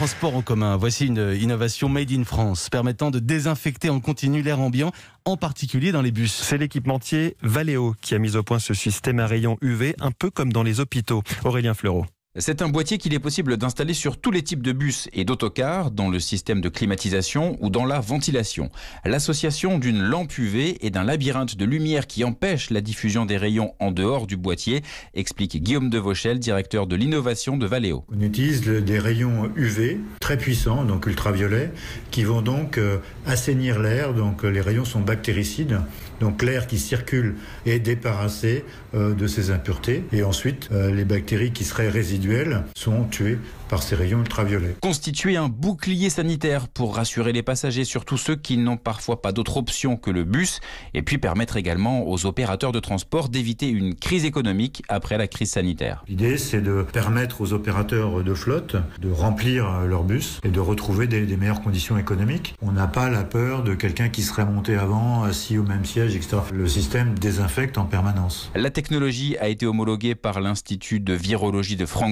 Transport en commun. Voici une innovation made in France permettant de désinfecter en continu l'air ambiant, en particulier dans les bus. C'est l'équipementier Valeo qui a mis au point ce système à rayons UV, un peu comme dans les hôpitaux. Aurélien Fleurot. C'est un boîtier qu'il est possible d'installer sur tous les types de bus et d'autocars, dans le système de climatisation ou dans la ventilation. L'association d'une lampe UV et d'un labyrinthe de lumière qui empêche la diffusion des rayons en dehors du boîtier, explique Guillaume De Vauchel, directeur de l'innovation de Valeo. On utilise des rayons UV très puissants, donc ultraviolets, qui vont donc euh, assainir l'air. Donc euh, les rayons sont bactéricides, donc l'air qui circule est déparassé euh, de ces impuretés. Et ensuite, les bactéries qui seraient résiduelles sont tués par ces rayons ultraviolets. Constituer un bouclier sanitaire pour rassurer les passagers, surtout ceux qui n'ont parfois pas d'autre option que le bus, et puis permettre également aux opérateurs de transport d'éviter une crise économique après la crise sanitaire. L'idée, c'est de permettre aux opérateurs de flotte de remplir leurs bus et de retrouver des, meilleures conditions économiques. On n'a pas la peur de quelqu'un qui serait monté avant, assis au même siège, etc. Le système désinfecte en permanence. La technologie a été homologuée par l'Institut de virologie de France.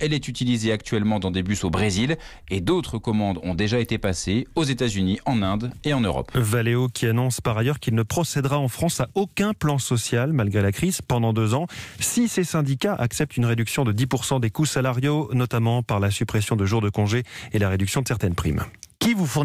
Elle est utilisée actuellement dans des bus au Brésil et d'autres commandes ont déjà été passées aux États-Unis, en Inde et en Europe. Valeo qui annonce par ailleurs qu'il ne procédera en France à aucun plan social malgré la crise pendant deux ans si ses syndicats acceptent une réduction de 10% des coûts salariaux, notamment par la suppression de jours de congé et la réduction de certaines primes. Qui vous